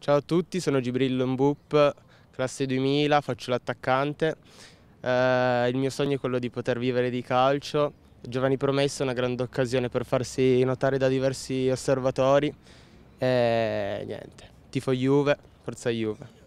Ciao a tutti, sono Gibrillo Mbup, classe 2000, faccio l'attaccante. Eh, il mio sogno è quello di poter vivere di calcio. Giovani Promessa è una grande occasione per farsi notare da diversi osservatori. E eh, niente, tifo Juve, forza Juve.